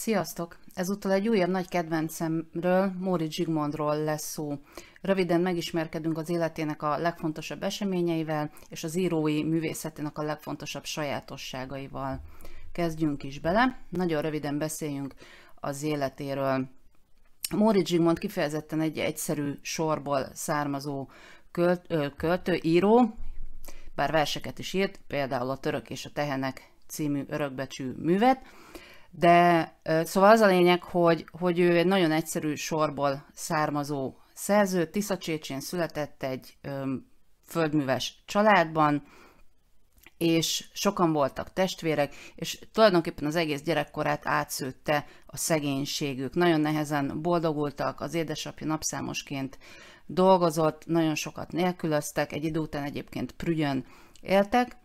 Sziasztok! Ezúttal egy újabb nagy kedvencemről, Móri Zsigmondról lesz szó. Röviden megismerkedünk az életének a legfontosabb eseményeivel és az írói művészetének a legfontosabb sajátosságaival. Kezdjünk is bele, nagyon röviden beszéljünk az életéről. Móri Zsigmond kifejezetten egy egyszerű sorból származó költ, ö, költő, író, bár verseket is írt, például a Török és a Tehenek című örökbecsű művet, de szóval az a lényeg, hogy, hogy ő egy nagyon egyszerű sorból származó szerző, Tiszacsécsén született egy öm, földműves családban, és sokan voltak testvérek, és tulajdonképpen az egész gyerekkorát átszőtte a szegénységük. Nagyon nehezen boldogultak, az édesapja napszámosként dolgozott, nagyon sokat nélkülöztek, egy idő után egyébként prügyön éltek.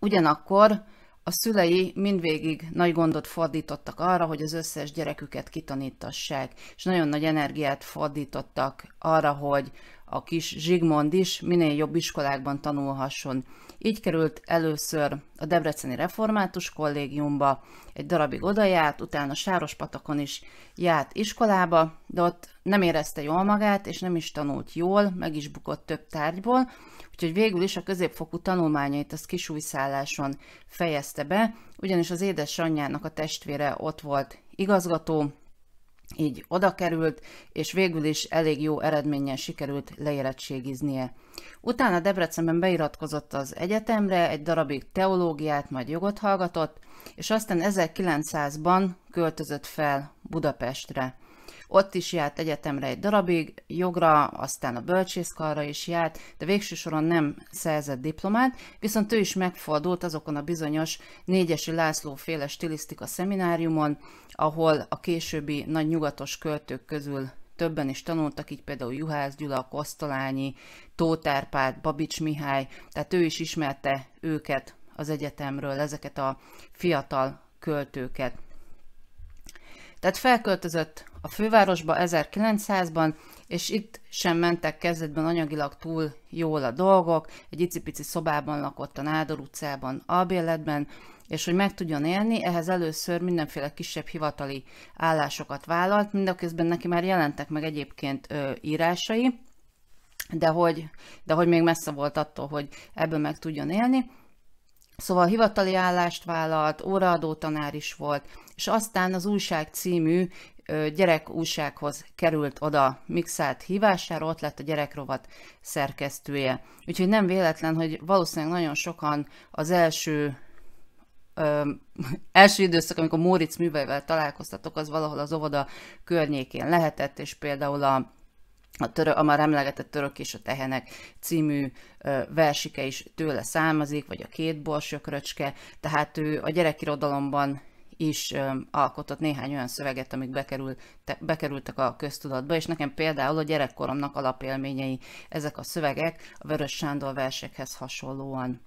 Ugyanakkor a szülei mindvégig nagy gondot fordítottak arra, hogy az összes gyereküket kitanítassák, és nagyon nagy energiát fordítottak arra, hogy a kis Zsigmond is minél jobb iskolákban tanulhasson. Így került először a Debreceni Református Kollégiumba, egy darabig oda járt, utána Sárospatakon is járt iskolába, de ott nem érezte jól magát, és nem is tanult jól, meg is bukott több tárgyból, úgyhogy végül is a középfokú tanulmányait az kisújszálláson fejezte be, ugyanis az édesanyjának a testvére ott volt igazgató, így oda került, és végül is elég jó eredménnyel sikerült leérettségiznie. Utána Debrecenben beiratkozott az egyetemre, egy darabig teológiát, majd jogot hallgatott, és aztán 1900-ban költözött fel Budapestre. Ott is járt egyetemre egy darabig, jogra, aztán a bölcsészkarra is járt, de végső soron nem szerzett diplomát, viszont ő is megfordult azokon a bizonyos négyesi László féle stilisztika szemináriumon, ahol a későbbi nagy nyugatos költők közül többen is tanultak, így például Juhász Gyula, Kosztolányi, Tóth Árpád, Babics Mihály, tehát ő is ismerte őket az egyetemről, ezeket a fiatal költőket. Tehát felköltözött a fővárosba 1900-ban, és itt sem mentek kezdetben anyagilag túl jól a dolgok, egy icipici szobában lakott a Nádor utcában, albérletben, és hogy meg tudjon élni, ehhez először mindenféle kisebb hivatali állásokat vállalt, mindeközben neki már jelentek meg egyébként ö, írásai, de hogy, de hogy még messze volt attól, hogy ebből meg tudjon élni. Szóval hivatali állást vállalt, óraadó tanár is volt, és aztán az újság című gyerek újsághoz került oda mixált hívására, ott lett a gyerekrovat szerkesztője. Úgyhogy nem véletlen, hogy valószínűleg nagyon sokan az első ö, első időszak, amikor Móricz műveivel találkoztatok, az valahol az óvoda környékén lehetett, és például a a, törö, a már emlegetett Török és a Tehenek című ö, versike is tőle származik, vagy a két borsökröcske, tehát ő a gyerekirodalomban is alkotott néhány olyan szöveget, amik bekerültek a köztudatba, és nekem például a gyerekkoromnak alapélményei ezek a szövegek a Vörös Sándor versekhez hasonlóan.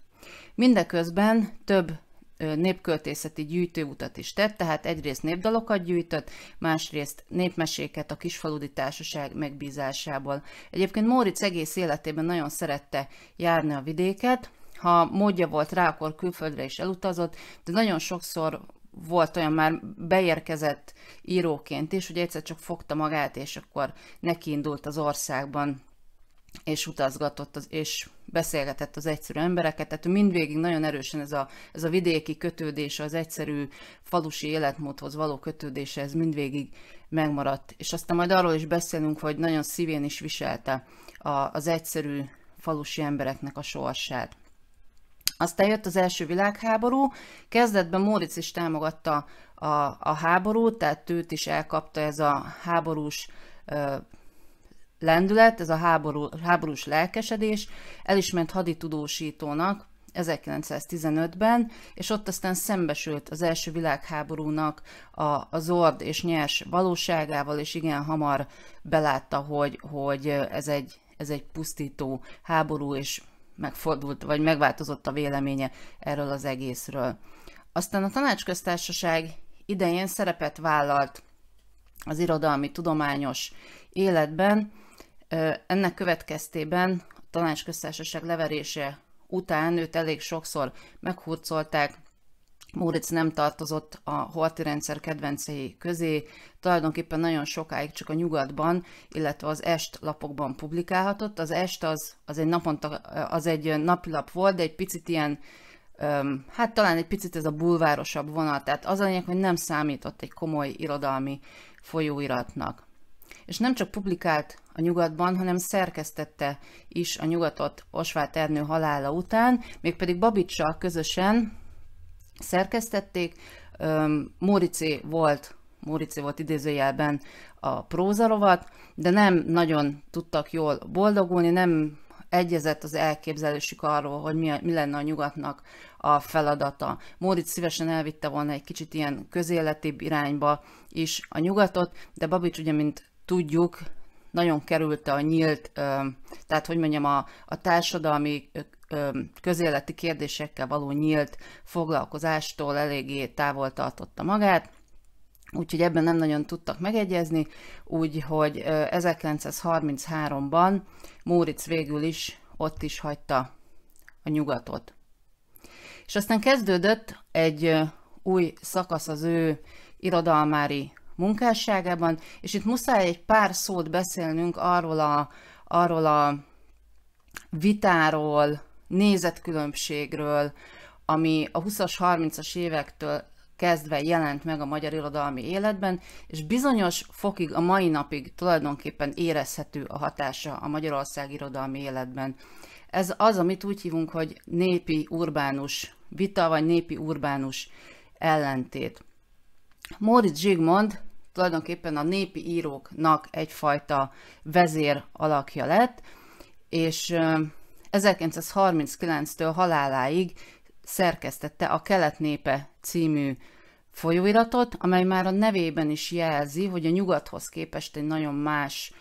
Mindeközben több népköltészeti gyűjtőutat is tett, tehát egyrészt népdalokat gyűjtött, másrészt népmeséket a kisfaludi társaság megbízásából. Egyébként Móricz egész életében nagyon szerette járni a vidéket, ha módja volt rá, akkor külföldre is elutazott, de nagyon sokszor volt olyan már beérkezett íróként is, hogy egyszer csak fogta magát, és akkor nekiindult az országban, és utazgatott, az, és beszélgetett az egyszerű embereket, tehát mindvégig nagyon erősen ez a, ez a vidéki kötődése, az egyszerű falusi életmódhoz való kötődése, ez mindvégig megmaradt. És aztán majd arról is beszélünk, hogy nagyon szívén is viselte a, az egyszerű falusi embereknek a sorsát. Aztán jött az első világháború, kezdetben Móric is támogatta a, a háborút, tehát őt is elkapta ez a háborús ö, lendület, ez a háború, háborús lelkesedés, el is ment haditudósítónak 1915-ben, és ott aztán szembesült az első világháborúnak a, a zord és nyers valóságával, és igen hamar belátta, hogy, hogy ez, egy, ez egy pusztító háború, és megfordult, vagy megváltozott a véleménye erről az egészről. Aztán a tanácsköztársaság idején szerepet vállalt az irodalmi tudományos életben. Ennek következtében a tanácsköztársaság leverése után őt elég sokszor meghurcolták, Móricz nem tartozott a holti rendszer kedvencei közé, tulajdonképpen nagyon sokáig csak a nyugatban, illetve az est lapokban publikálhatott. Az est az, az, egy, naponta, az egy napilap volt, de egy picit ilyen, hát talán egy picit ez a bulvárosabb vonal, tehát az a lényeg, hogy nem számított egy komoly irodalmi folyóiratnak. És nem csak publikált a nyugatban, hanem szerkesztette is a nyugatot Osvát Ernő halála után, mégpedig Babicsal közösen, szerkesztették. Móricé volt, Móricé volt idézőjelben a prózarovat, de nem nagyon tudtak jól boldogulni, nem egyezett az elképzelésük arról, hogy mi, mi lenne a nyugatnak a feladata. Móricz szívesen elvitte volna egy kicsit ilyen közéletibb irányba is a nyugatot, de Babics ugye, mint tudjuk, nagyon kerülte a nyílt, tehát hogy mondjam, a, a társadalmi közéleti kérdésekkel való nyílt foglalkozástól eléggé távol tartotta magát, úgyhogy ebben nem nagyon tudtak megegyezni, úgyhogy 1933-ban Móricz végül is ott is hagyta a nyugatot. És aztán kezdődött egy új szakasz az ő irodalmári munkásságában, és itt muszáj egy pár szót beszélnünk arról a, arról a vitáról, nézetkülönbségről, ami a 20-as, 30-as évektől kezdve jelent meg a magyar irodalmi életben, és bizonyos fokig a mai napig tulajdonképpen érezhető a hatása a Magyarország irodalmi életben. Ez az, amit úgy hívunk, hogy népi urbánus vita, vagy népi urbánus ellentét. Móricz Zsigmond tulajdonképpen a népi íróknak egyfajta vezér alakja lett, és 1939-től haláláig szerkesztette a Kelet népe című folyóiratot, amely már a nevében is jelzi, hogy a nyugathoz képest egy nagyon más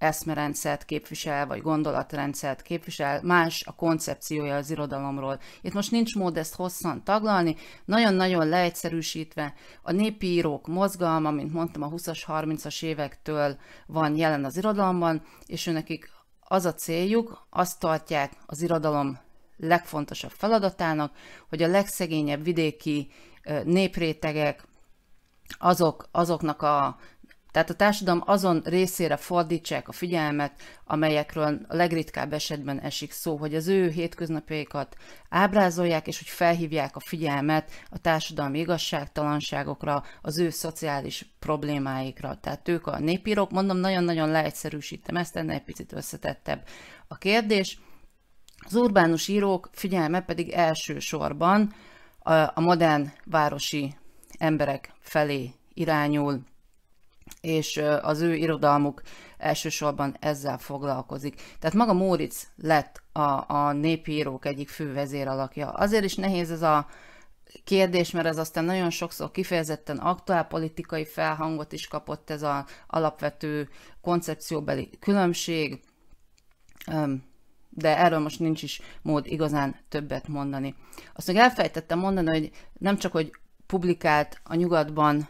eszmerendszert képvisel, vagy gondolatrendszert képvisel, más a koncepciója az irodalomról. Itt most nincs mód ezt hosszan taglalni, nagyon-nagyon leegyszerűsítve a népi írók mozgalma, mint mondtam, a 20-as, 30-as évektől van jelen az irodalomban, és őnekik az a céljuk, azt tartják az irodalom legfontosabb feladatának, hogy a legszegényebb vidéki néprétegek, azok, azoknak a tehát a társadalom azon részére fordítsák a figyelmet, amelyekről a legritkább esetben esik szó, hogy az ő hétköznapjaikat ábrázolják, és hogy felhívják a figyelmet a társadalmi igazságtalanságokra, az ő szociális problémáikra. Tehát ők a népírók, mondom, nagyon-nagyon leegyszerűsítem ezt, ennél egy picit összetettebb a kérdés. Az urbánus írók figyelme pedig elsősorban a modern városi emberek felé irányul és az ő irodalmuk elsősorban ezzel foglalkozik. Tehát maga Móricz lett a, a népírók egyik fő vezéralakja. Azért is nehéz ez a kérdés, mert ez aztán nagyon sokszor kifejezetten aktuál politikai felhangot is kapott ez az alapvető koncepcióbeli különbség, de erről most nincs is mód igazán többet mondani. Azt még elfejtettem mondani, hogy nem csak, hogy publikált a nyugatban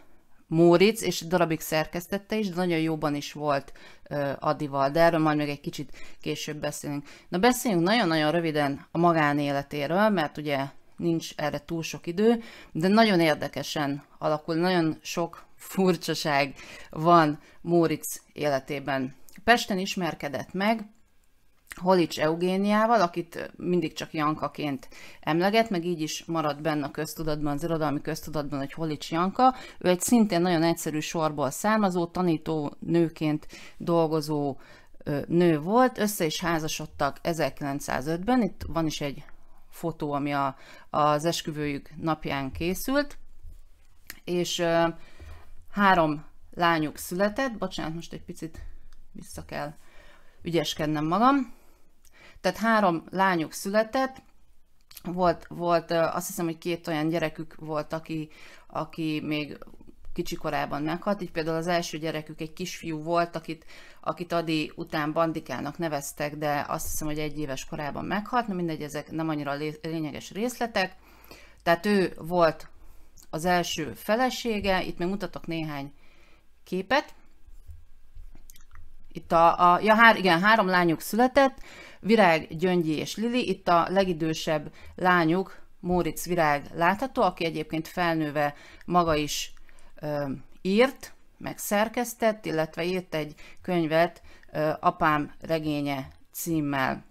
Móric, és darabig szerkesztette is, de nagyon jóban is volt uh, Adival, de erről majd még egy kicsit később beszélünk. Na beszéljünk nagyon-nagyon röviden a magánéletéről, mert ugye nincs erre túl sok idő, de nagyon érdekesen alakul, nagyon sok furcsaság van Móric életében. Pesten ismerkedett meg, Holics Eugéniával, akit mindig csak Jankaként emleget, meg így is marad benne a köztudatban, az irodalmi köztudatban, hogy Holics Janka. Ő egy szintén nagyon egyszerű sorból származó, tanító nőként dolgozó nő volt, össze is házasodtak 1905-ben, itt van is egy fotó, ami a, az esküvőjük napján készült, és három lányuk született, bocsánat, most egy picit vissza kell ügyeskednem magam, tehát három lányuk született, volt, volt azt hiszem, hogy két olyan gyerekük volt, aki, aki még kicsi korában meghalt, így például az első gyerekük egy kisfiú volt, akit, akit Adi után bandikának neveztek, de azt hiszem, hogy egy éves korában meghalt, na mindegy, ezek nem annyira lényeges részletek. Tehát ő volt az első felesége, itt még mutatok néhány képet. Itt a, a ja, hár, igen, három lányuk született, Virág, Gyöngyi és Lili, itt a legidősebb lányuk, Móricz Virág látható, aki egyébként felnőve maga is ö, írt, meg szerkesztett, illetve írt egy könyvet ö, Apám regénye címmel.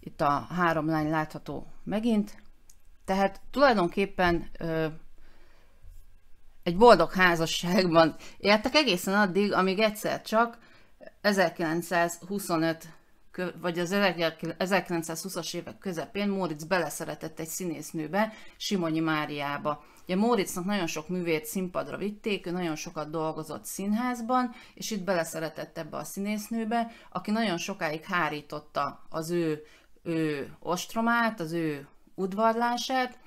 Itt a három lány látható megint. Tehát tulajdonképpen ö, egy boldog házasságban éltek egészen addig, amíg egyszer csak 1925 vagy az 1920-as évek közepén Móricz beleszeretett egy színésznőbe, Simonyi Máriába. Ugye Móricznak nagyon sok művét színpadra vitték, ő nagyon sokat dolgozott színházban, és itt beleszeretett ebbe a színésznőbe, aki nagyon sokáig hárította az ő, ő ostromát, az ő udvarlását,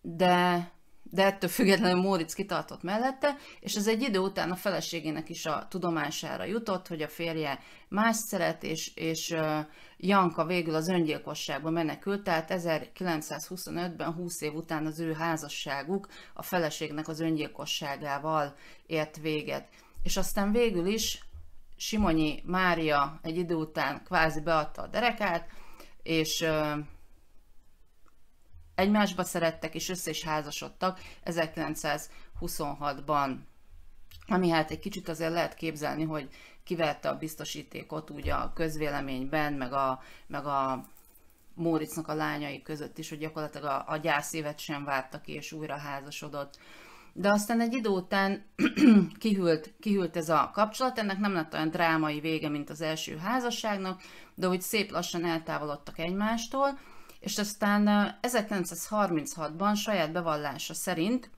de de ettől függetlenül Móricz kitartott mellette, és ez egy idő után a feleségének is a tudomására jutott, hogy a férje más szeret, és, és Janka végül az öngyilkosságba menekült, tehát 1925-ben, 20 év után az ő házasságuk a feleségnek az öngyilkosságával ért véget. És aztán végül is Simonyi Mária egy idő után kvázi beadta a derekát, és egymásba szerettek, és össze is házasodtak 1926-ban. Ami hát egy kicsit azért lehet képzelni, hogy kivette a biztosítékot úgy a közvéleményben, meg a, meg a Móricznak a lányai között is, hogy gyakorlatilag a, a gyászévet sem várta ki, és újra házasodott. De aztán egy idő után kihűlt, kihűlt ez a kapcsolat, ennek nem lett olyan drámai vége, mint az első házasságnak, de úgy szép lassan eltávolodtak egymástól, és aztán 1936-ban saját bevallása szerint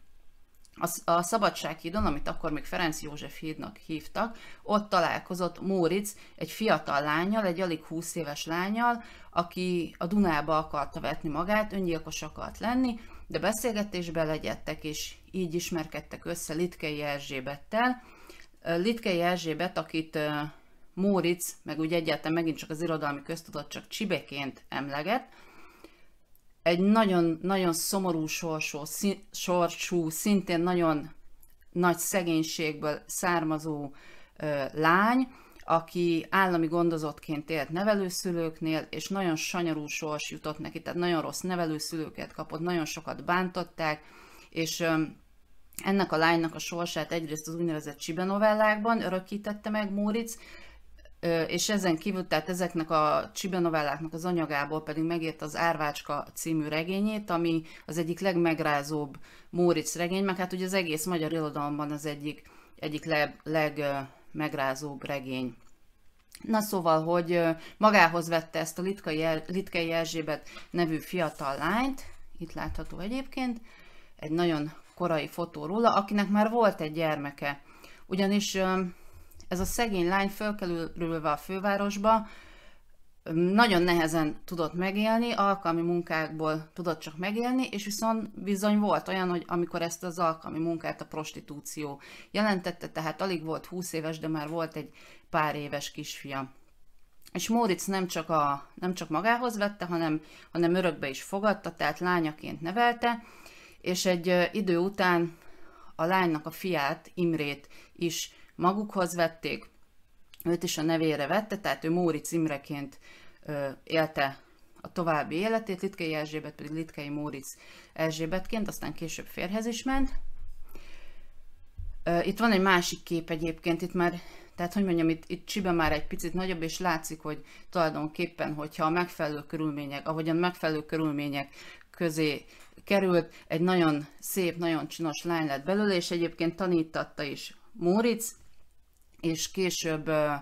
a, a Szabadsághídon, amit akkor még Ferenc József hídnak hívtak, ott találkozott Móricz egy fiatal lányjal, egy alig 20 éves lányjal, aki a Dunába akarta vetni magát, öngyilkos akart lenni, de beszélgetésbe legyettek, és így ismerkedtek össze Litkei Erzsébettel. Litkei Erzsébet, akit Móricz, meg úgy egyáltalán megint csak az irodalmi köztudat csak Csibeként emleget, egy nagyon-nagyon szomorú sorsú, szín, sorsú, szintén nagyon nagy szegénységből származó ö, lány, aki állami gondozottként élt nevelőszülőknél, és nagyon sanyarú sors jutott neki, tehát nagyon rossz nevelőszülőket kapott, nagyon sokat bántották, és ö, ennek a lánynak a sorsát egyrészt az úgynevezett Csibe novellákban örökítette meg Móricz, és ezen kívül, tehát ezeknek a novelláknak az anyagából pedig megért az Árvácska című regényét, ami az egyik legmegrázóbb Móricz regény, mert hát ugye az egész magyar irodalomban az egyik, egyik leg, regény. Na szóval, hogy magához vette ezt a Litkai, Litkei Erzsébet nevű fiatal lányt, itt látható egyébként, egy nagyon korai fotó róla, akinek már volt egy gyermeke. Ugyanis ez a szegény lány fölkerülve a fővárosba, nagyon nehezen tudott megélni, alkalmi munkákból tudott csak megélni, és viszont bizony volt olyan, hogy amikor ezt az alkalmi munkát a prostitúció jelentette, tehát alig volt 20 éves, de már volt egy pár éves kisfia. És Móricz nem csak, a, nem csak magához vette, hanem, hanem örökbe is fogadta, tehát lányaként nevelte, és egy idő után a lánynak a fiát, Imrét is magukhoz vették, őt is a nevére vette, tehát ő Móri címreként élte a további életét, Litkei Erzsébet pedig Litkei Móricz Erzsébetként, aztán később férhez is ment. Itt van egy másik kép egyébként, itt már, tehát hogy mondjam, itt, itt Csibe már egy picit nagyobb, és látszik, hogy tulajdonképpen, hogyha a megfelelő körülmények, ahogyan megfelelő körülmények közé került, egy nagyon szép, nagyon csinos lány lett belőle, és egyébként tanítatta is Móricz, és később ö,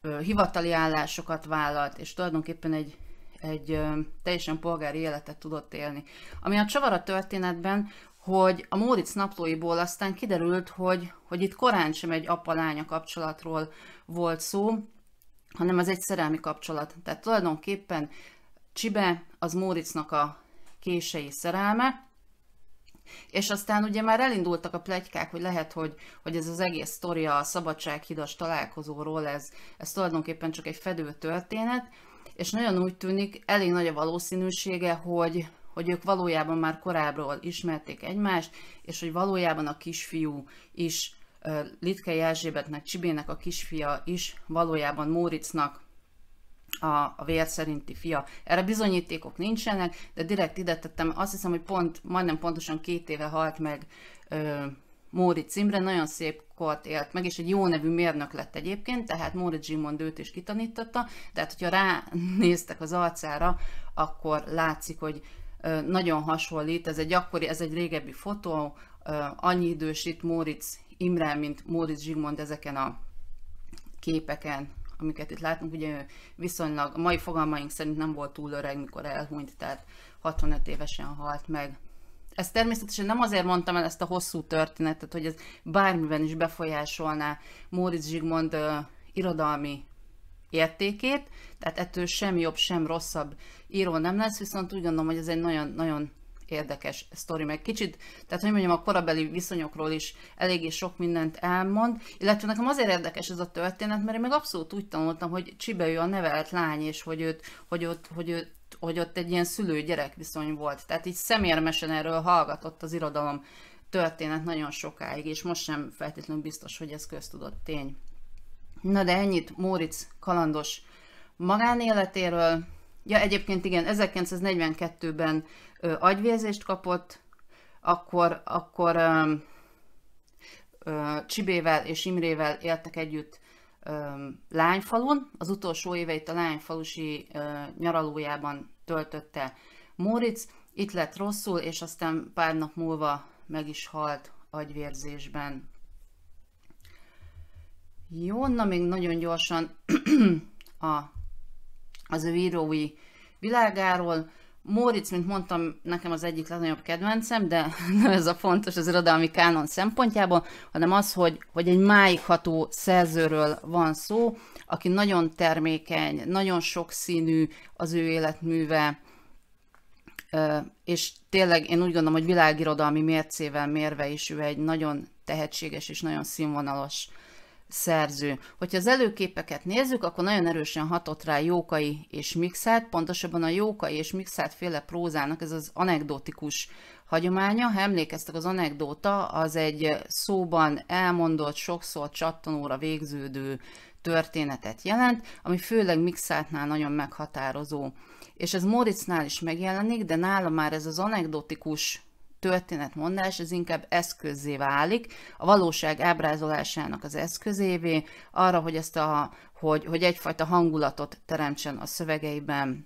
ö, hivatali állásokat vállalt, és tulajdonképpen egy, egy ö, teljesen polgári életet tudott élni. Ami a csavar a történetben, hogy a Móricz naplóiból aztán kiderült, hogy, hogy itt korán sem egy apa-lánya kapcsolatról volt szó, hanem az egy szerelmi kapcsolat. Tehát tulajdonképpen Csibe az Móricznak a kései szerelme, és aztán ugye már elindultak a plegykák, hogy lehet, hogy, hogy ez az egész sztoria a szabadsághidas találkozóról, ez, ez tulajdonképpen csak egy fedő történet, és nagyon úgy tűnik, elég nagy a valószínűsége, hogy, hogy ők valójában már korábbról ismerték egymást, és hogy valójában a kisfiú is Litkei Erzsébetnek, Csibének a kisfia is valójában Móricznak a, a vér szerinti fia. Erre bizonyítékok nincsenek, de direkt ide tettem, azt hiszem, hogy pont, majdnem pontosan két éve halt meg ö, Móri Cimre, nagyon szép kort élt meg, és egy jó nevű mérnök lett egyébként, tehát Móri Gimond őt is kitanította, tehát hogyha ránéztek az arcára, akkor látszik, hogy ö, nagyon hasonlít, ez egy akkori, ez egy régebbi fotó, ö, annyi idősít Móricz Imre, mint Móricz Zsigmond ezeken a képeken amiket itt látunk, ugye viszonylag a mai fogalmaink szerint nem volt túl öreg, mikor elhunyt, tehát 65 évesen halt meg. Ezt természetesen nem azért mondtam el ezt a hosszú történetet, hogy ez bármiben is befolyásolná Móricz Zsigmond ö, irodalmi értékét, tehát ettől sem jobb, sem rosszabb író nem lesz, viszont úgy gondolom, hogy ez egy nagyon-nagyon érdekes sztori, meg kicsit, tehát hogy mondjam, a korabeli viszonyokról is eléggé sok mindent elmond, illetve nekem azért érdekes ez a történet, mert én meg abszolút úgy tanultam, hogy Csibe ő a nevelt lány, és hogy őt, hogy ott, hogy őt hogy ott egy ilyen szülő-gyerek viszony volt. Tehát így szemérmesen erről hallgatott az irodalom történet nagyon sokáig, és most sem feltétlenül biztos, hogy ez köztudott tény. Na de ennyit Móricz kalandos magánéletéről, Ja, egyébként igen, 1942-ben ö, agyvérzést kapott, akkor, akkor ö, ö, Csibével és Imrével éltek együtt ö, Lányfalun. Az utolsó éveit a Lányfalusi ö, nyaralójában töltötte Móricz. Itt lett rosszul, és aztán pár nap múlva meg is halt agyvérzésben. Jó, na még nagyon gyorsan a az ő írói világáról. Móricz, mint mondtam, nekem az egyik legnagyobb kedvencem, de nem ez a fontos az irodalmi kánon szempontjából, hanem az, hogy, hogy egy máigható szerzőről van szó, aki nagyon termékeny, nagyon sokszínű az ő életműve, és tényleg én úgy gondolom, hogy világirodalmi mércével mérve is ő egy nagyon tehetséges és nagyon színvonalas szerző. Hogyha az előképeket nézzük, akkor nagyon erősen hatott rá Jókai és Mixát, pontosabban a Jókai és Mixát féle prózának ez az anekdotikus hagyománya. Ha emlékeztek, az anekdóta az egy szóban elmondott, sokszor csattanóra végződő történetet jelent, ami főleg Mixátnál nagyon meghatározó. És ez Moritznál is megjelenik, de nála már ez az anekdotikus történetmondás az inkább eszközé válik, a valóság ábrázolásának az eszközévé, arra, hogy ezt a, hogy, hogy egyfajta hangulatot teremtsen a szövegeiben,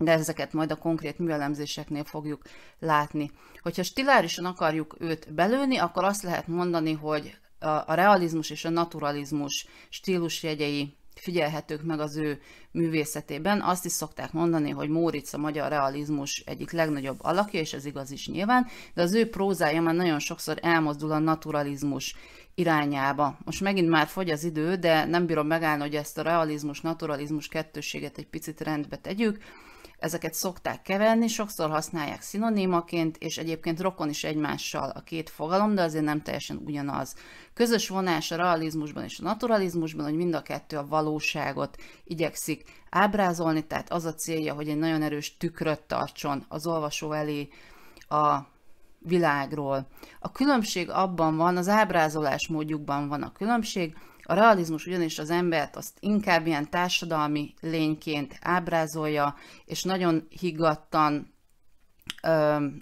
de ezeket majd a konkrét műelemzéseknél fogjuk látni. Hogyha stilárisan akarjuk őt belőni, akkor azt lehet mondani, hogy a, realizmus és a naturalizmus stílusjegyei figyelhetők meg az ő művészetében. Azt is szokták mondani, hogy Móricz a magyar realizmus egyik legnagyobb alakja, és ez igaz is nyilván, de az ő prózája már nagyon sokszor elmozdul a naturalizmus irányába. Most megint már fogy az idő, de nem bírom megállni, hogy ezt a realizmus-naturalizmus kettősséget egy picit rendbe tegyük. Ezeket szokták keverni, sokszor használják szinonímaként, és egyébként rokon is egymással a két fogalom, de azért nem teljesen ugyanaz. Közös vonás a realizmusban és a naturalizmusban, hogy mind a kettő a valóságot igyekszik ábrázolni, tehát az a célja, hogy egy nagyon erős tükröt tartson az olvasó elé a világról. A különbség abban van, az ábrázolás módjukban van a különbség, a realizmus ugyanis az embert azt inkább ilyen társadalmi lényként ábrázolja, és nagyon higgadtan,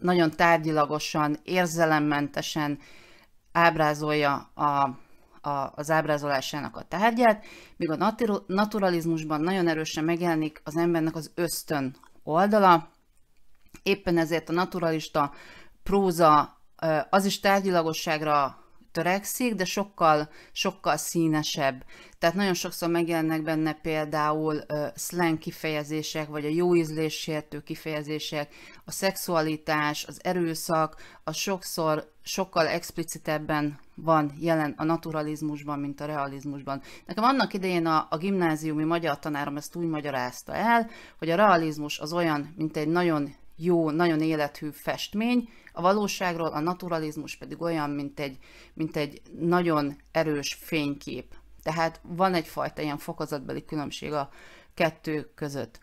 nagyon tárgyilagosan, érzelemmentesen ábrázolja a a, az ábrázolásának a tárgyát, míg a naturalizmusban nagyon erősen megjelenik az embernek az ösztön oldala. Éppen ezért a naturalista próza az is tárgyilagosságra törekszik, de sokkal, sokkal színesebb. Tehát nagyon sokszor megjelennek benne például uh, slang kifejezések, vagy a jó ízléssértő kifejezések, a szexualitás, az erőszak, a sokszor sokkal explicitebben van jelen a naturalizmusban, mint a realizmusban. Nekem annak idején a, a gimnáziumi magyar tanárom ezt úgy magyarázta el, hogy a realizmus az olyan, mint egy nagyon jó, nagyon élethű festmény, a valóságról a naturalizmus pedig olyan, mint egy, mint egy nagyon erős fénykép. Tehát van egyfajta ilyen fokozatbeli különbség a kettő között.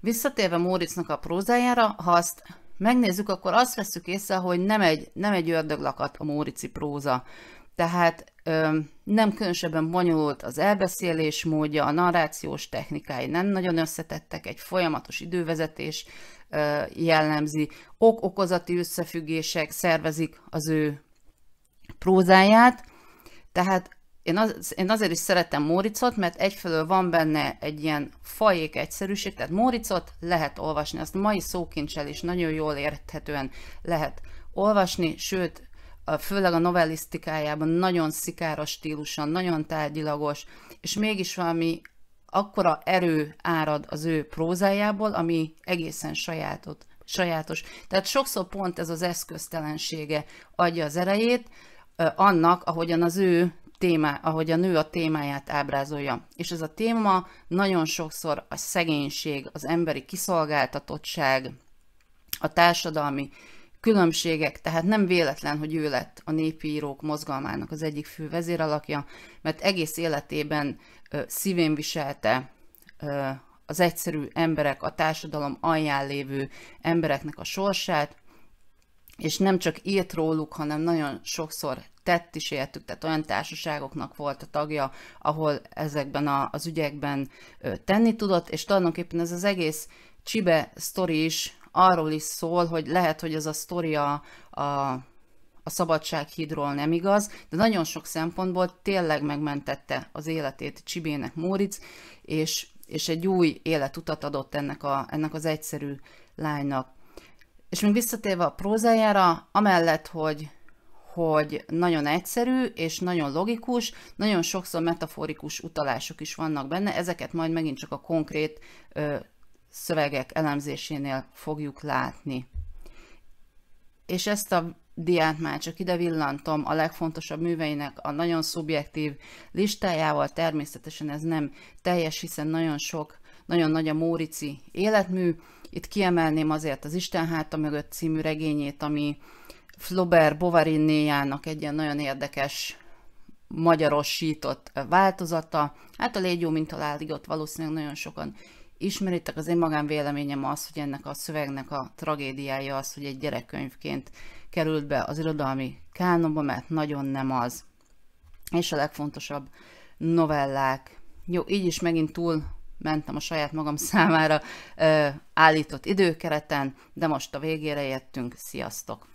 Visszatérve Móricznak a prózájára, ha azt megnézzük, akkor azt veszük észre, hogy nem egy, nem egy ördöglakat a Mórici próza. Tehát ö, nem különösebben bonyolult az elbeszélés módja, a narrációs technikái nem nagyon összetettek, egy folyamatos idővezetés, jellemzi. Ok-okozati összefüggések szervezik az ő prózáját, tehát én, az, én azért is szeretem Móricot, mert egyfelől van benne egy ilyen fajék egyszerűség, tehát Móricot lehet olvasni, azt mai szókincsel is nagyon jól érthetően lehet olvasni, sőt, főleg a novellisztikájában nagyon szikáros stílusan, nagyon tárgyilagos, és mégis valami akkora erő árad az ő prózájából, ami egészen sajátot, sajátos. Tehát sokszor pont ez az eszköztelensége adja az erejét annak, ahogyan az ő témá, ahogy a nő a témáját ábrázolja. És ez a téma nagyon sokszor a szegénység, az emberi kiszolgáltatottság, a társadalmi különbségek, tehát nem véletlen, hogy ő lett a népi mozgalmának az egyik fő vezéralakja, mert egész életében szívén viselte az egyszerű emberek, a társadalom alján lévő embereknek a sorsát, és nem csak írt róluk, hanem nagyon sokszor tett is értük, tehát olyan társaságoknak volt a tagja, ahol ezekben a, az ügyekben tenni tudott, és tulajdonképpen ez az egész Csibe sztori is arról is szól, hogy lehet, hogy ez a sztoria a a szabadsághídról nem igaz, de nagyon sok szempontból tényleg megmentette az életét Csibének Móric, és, és egy új életutat adott ennek, a, ennek az egyszerű lánynak. És még visszatérve a prózájára, amellett, hogy, hogy nagyon egyszerű és nagyon logikus, nagyon sokszor metaforikus utalások is vannak benne, ezeket majd megint csak a konkrét ö, szövegek elemzésénél fogjuk látni. És ezt a diát már csak ide villantom a legfontosabb műveinek a nagyon szubjektív listájával. Természetesen ez nem teljes, hiszen nagyon sok, nagyon nagy a Mórici életmű. Itt kiemelném azért az Isten háta mögött című regényét, ami Flaubert Bovarinéjának egy ilyen nagyon érdekes magyarosított változata. Hát a Légy jó, mint a ott valószínűleg nagyon sokan ismeritek. Az én magán véleményem az, hogy ennek a szövegnek a tragédiája az, hogy egy gyerekkönyvként került be az irodalmi kánonba, mert nagyon nem az. És a legfontosabb novellák. Jó, így is megint túl mentem a saját magam számára ö, állított időkereten, de most a végére értünk. Sziasztok!